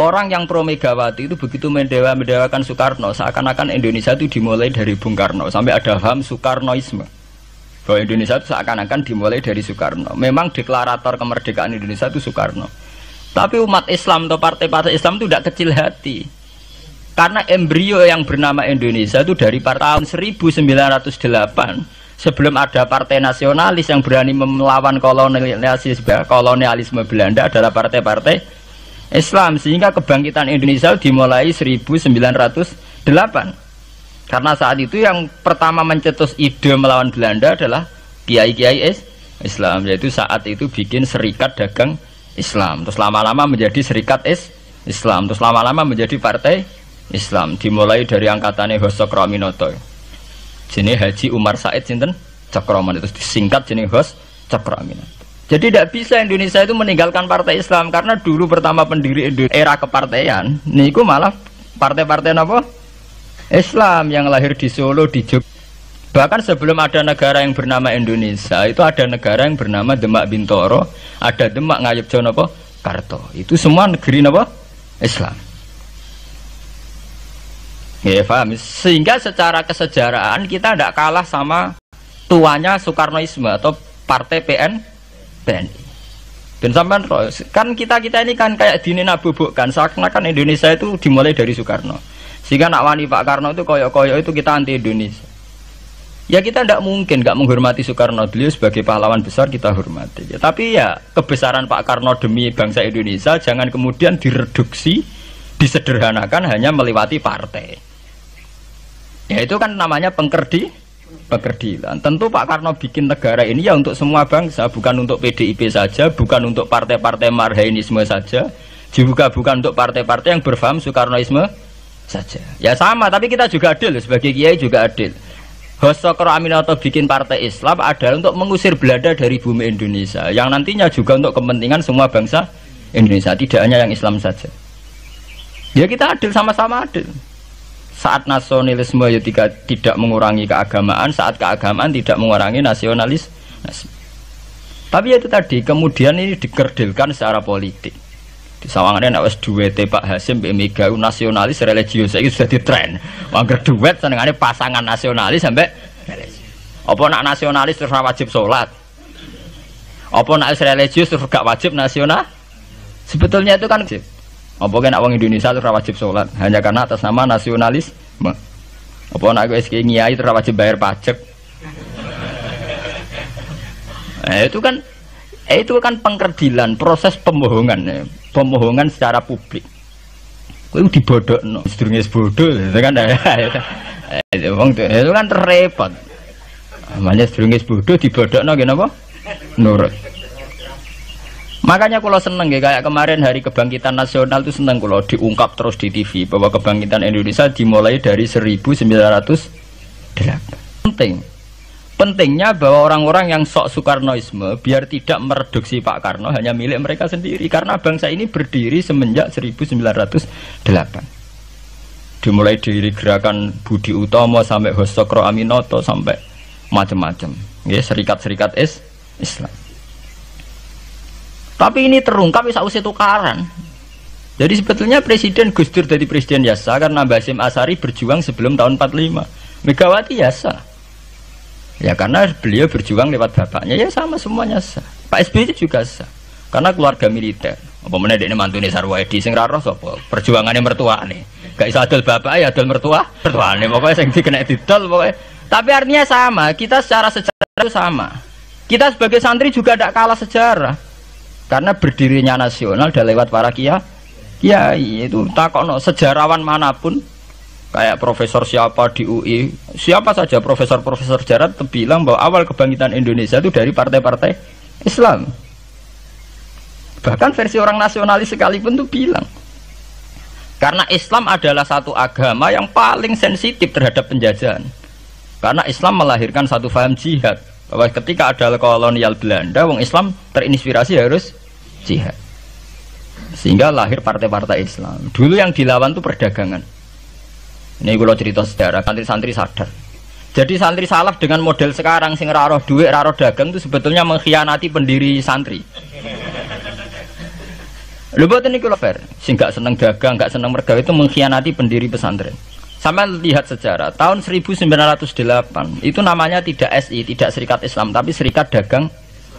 Orang yang pro Megawati itu begitu mendewa mendewakan Soekarno, seakan-akan Indonesia itu dimulai dari Bung Karno sampai ada ham Soekarnoisme. Bahwa Indonesia itu seakan-akan dimulai dari Soekarno. Memang deklarator kemerdekaan Indonesia itu Soekarno. Tapi umat Islam atau partai-partai Islam itu tidak kecil hati. Karena embrio yang bernama Indonesia itu dari tahun 1908 sebelum ada partai nasionalis yang berani melawan kolonialisme, kolonialisme Belanda adalah partai-partai Islam sehingga kebangkitan Indonesia dimulai 1908 karena saat itu yang pertama mencetus ide melawan Belanda adalah kiai-kiai Islam yaitu saat itu bikin serikat dagang Islam terus lama-lama menjadi serikat is Islam terus lama-lama menjadi partai Islam dimulai dari angkatannya Hosok Raminoto jenis Haji Umar Said Sinten Cokroman itu disingkat jenis Hos Cokroman jadi tidak bisa Indonesia itu meninggalkan partai Islam karena dulu pertama pendiri Indonesia, era kepartaian, niku malah partai-partai apa? Islam yang lahir di Solo, di Jogja. Bahkan sebelum ada negara yang bernama Indonesia, itu ada negara yang bernama Demak Bintoro, ada Demak Ngayub apa? Karto. Itu semua negeri apa? Islam. Ya, paham. Sehingga secara kesejarahan kita tidak kalah sama tuanya Soekarnoisme atau partai PN TNI. Dan sampean kan kita kita ini kan kayak dini nabubuk kan, karena kan Indonesia itu dimulai dari Soekarno. Sehingga nak wani Pak Karno itu koyok-koyok itu kita anti Indonesia. Ya kita tidak mungkin nggak menghormati Soekarno beliau sebagai pahlawan besar kita hormati. Ya, tapi ya kebesaran Pak Karno demi bangsa Indonesia jangan kemudian direduksi, disederhanakan hanya melewati partai. Ya itu kan namanya pengkerdi pekerdilan. Tentu Pak Karno bikin negara ini ya untuk semua bangsa, bukan untuk PDIP saja, bukan untuk partai-partai marhainisme saja, juga bukan untuk partai-partai yang berfaham Soekarnoisme saja. Ya sama, tapi kita juga adil sebagai kiai juga adil. Hosokro Aminato bikin partai Islam adalah untuk mengusir Belanda dari bumi Indonesia yang nantinya juga untuk kepentingan semua bangsa Indonesia tidak hanya yang Islam saja ya kita adil sama-sama adil saat nasionalisme ya tiga, tidak mengurangi keagamaan saat keagamaan tidak mengurangi nasionalis tapi ya itu tadi kemudian ini dikerdilkan secara politik di sawangannya nak duet Pak Hasim Pak Mega nasionalis religius itu sudah di tren wajar duet senengannya pasangan nasionalis sampai apa nak nasionalis terus wajib sholat apa nak religius terus gak wajib nasional sebetulnya itu kan apa kan orang Indonesia itu wajib sholat hanya karena atas nama nasionalis, Apa anak gue SK Nyai itu wajib bayar pajak. Nah, itu kan eh, itu kan pengkerdilan, proses pembohongan, ya. pembohongan secara publik. Kue dibodoh, no. sedurungnya sebodoh, ya, itu kan, eh, itu kan repot. Makanya sedurungnya sebodoh dibodoh no, kenapa? Nurut. Makanya kalau seneng ya kayak kemarin hari kebangkitan nasional itu seneng kalau diungkap terus di TV bahwa kebangkitan Indonesia dimulai dari 1908. Penting. Pentingnya bahwa orang-orang yang sok Soekarnoisme biar tidak mereduksi Pak Karno hanya milik mereka sendiri karena bangsa ini berdiri semenjak 1908. Dimulai dari gerakan Budi Utomo sampai Hosokro Aminoto sampai macam-macam. Ya, serikat-serikat Islam. Tapi ini terungkap usai tukaran. Jadi sebetulnya Presiden Gus Dur dari Presiden Yasa karena Mbak Basim Asari berjuang sebelum tahun 45. Megawati Yasa. Ya karena beliau berjuang lewat bapaknya ya sama semuanya sah. Pak SBY juga sah. Karena keluarga militer. Apa mana ini mantune Sarwa Edi sing roh sapa? Perjuangannya mertua nih. Gak bisa adol bapak ya adol mertua. Mertua nih. pokoknya sing dikena didol pokoknya. Tapi artinya sama, kita secara sejarah itu sama. Kita sebagai santri juga tidak kalah sejarah. Karena berdirinya nasional udah lewat para kia, kiai itu takono sejarawan manapun kayak profesor siapa di UI siapa saja profesor-profesor sejarah terbilang bahwa awal kebangkitan Indonesia itu dari partai-partai Islam bahkan versi orang nasionalis sekalipun tuh bilang karena Islam adalah satu agama yang paling sensitif terhadap penjajahan karena Islam melahirkan satu faham jihad bahwa ketika ada kolonial Belanda wong Islam terinspirasi harus jihad sehingga lahir partai-partai Islam dulu yang dilawan itu perdagangan ini kalau cerita sejarah santri-santri sadar jadi santri salaf dengan model sekarang sing raroh duit raroh dagang itu sebetulnya mengkhianati pendiri santri lu buat ini kalau fair sing gak seneng dagang gak seneng merga itu mengkhianati pendiri pesantren sama lihat sejarah tahun 1908 itu namanya tidak SI tidak Serikat Islam tapi Serikat Dagang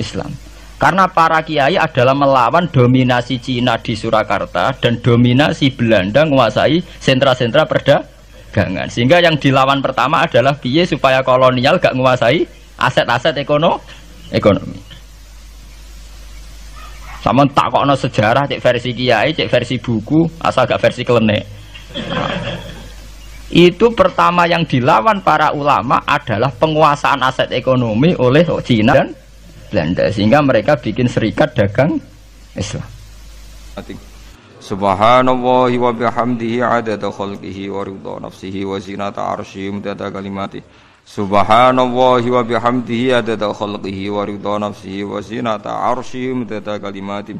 Islam karena para kiai adalah melawan dominasi Cina di Surakarta dan dominasi Belanda menguasai sentra-sentra perdagangan. Sehingga yang dilawan pertama adalah biaya supaya kolonial gak menguasai aset-aset ekonomi. Sama tak kok sejarah cek versi kiai, cek versi buku, asal gak versi kelenek. itu pertama yang dilawan para ulama adalah penguasaan aset ekonomi oleh Cina dan Belanda sehingga mereka bikin serikat dagang Islam. Subhanallah wa bihamdihi adada khalqihi wa ridha nafsihi wa zinata arsyihi mudada kalimati. Subhanallah wa bihamdihi adada khalqihi wa ridha nafsihi wa zinata arsyihi mudada kalimati.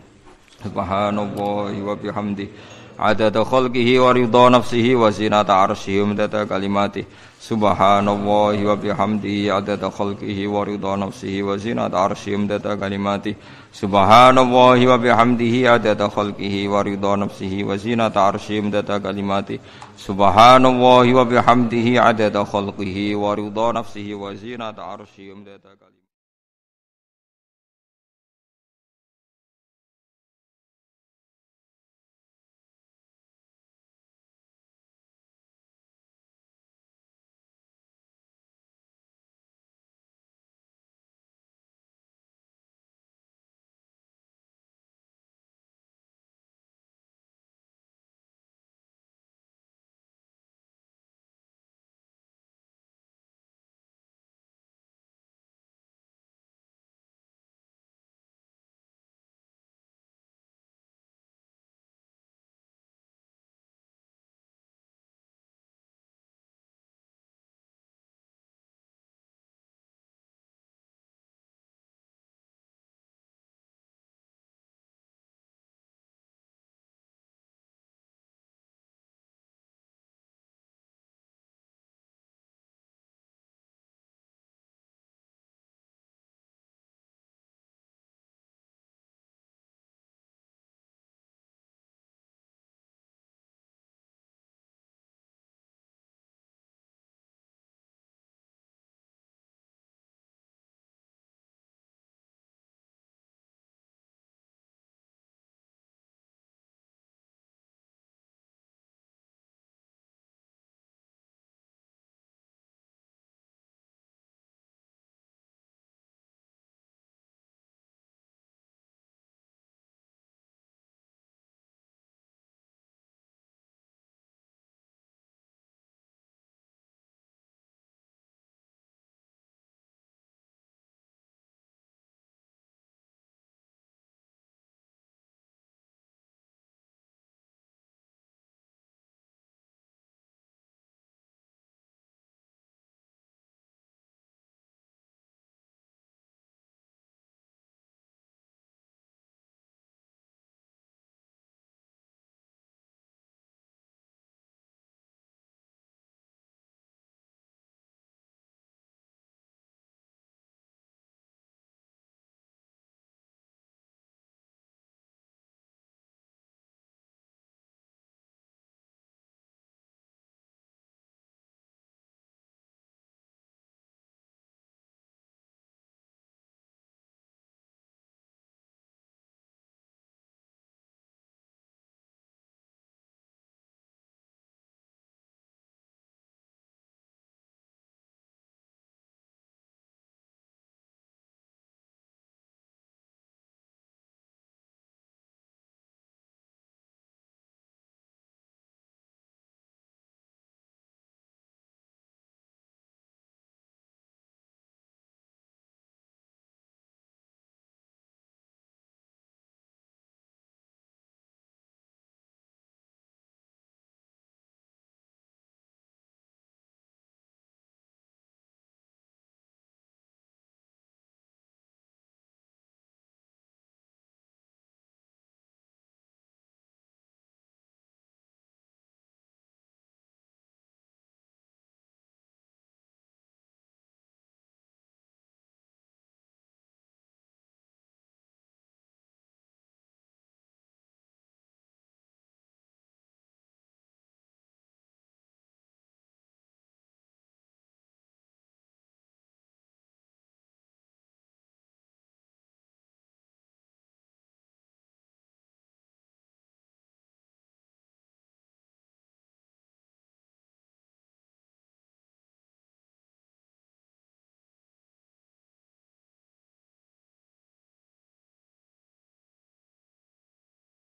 Subhanallah wa bihamdihi adada khalqihi wa ridha nafsihi wa zinata arsyihi kalimati subhanallahi wa bihamdihi adada khalqihi wa ridha nafsihi wa zinata arsyihi kalimati subhanallahi wa bihamdihi adada khalqihi wa ridha nafsihi wa zinata arsyihi kalimati subhanallahi wa bihamdihi adada khalqihi wa ridha nafsihi wa zinata arsyihi